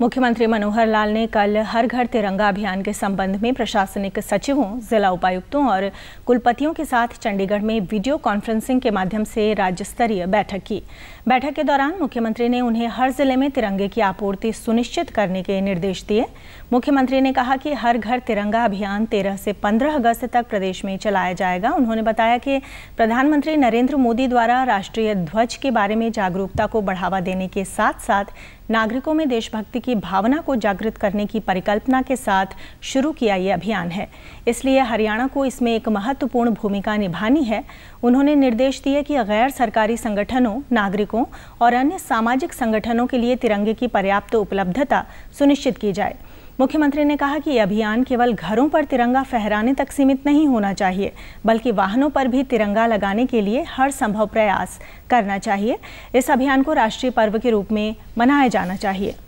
मुख्यमंत्री मनोहर लाल ने कल हर घर तिरंगा अभियान के संबंध में प्रशासनिक सचिवों जिला उपायुक्तों और कुलपतियों के साथ चंडीगढ़ में वीडियो कॉन्फ्रेंसिंग के माध्यम से राज्य स्तरीय बैठक की बैठक के दौरान मुख्यमंत्री ने उन्हें हर जिले में तिरंगे की आपूर्ति सुनिश्चित करने के निर्देश दिए मुख्यमंत्री ने कहा कि हर घर तिरंगा अभियान तेरह से पंद्रह अगस्त तक प्रदेश में चलाया जाएगा उन्होंने बताया कि प्रधानमंत्री नरेंद्र मोदी द्वारा राष्ट्रीय ध्वज के बारे में जागरूकता को बढ़ावा देने के साथ साथ नागरिकों में देशभक्ति की भावना को जागृत करने की परिकल्पना के साथ शुरू किया ये अभियान है इसलिए हरियाणा को इसमें एक महत्वपूर्ण भूमिका निभानी है उन्होंने निर्देश दिए कि गैर सरकारी संगठनों नागरिकों और अन्य सामाजिक संगठनों के लिए तिरंगे की पर्याप्त उपलब्धता सुनिश्चित की जाए मुख्यमंत्री ने कहा कि यह अभियान केवल घरों पर तिरंगा फहराने तक सीमित नहीं होना चाहिए बल्कि वाहनों पर भी तिरंगा लगाने के लिए हर संभव प्रयास करना चाहिए इस अभियान को राष्ट्रीय पर्व के रूप में मनाया जाना चाहिए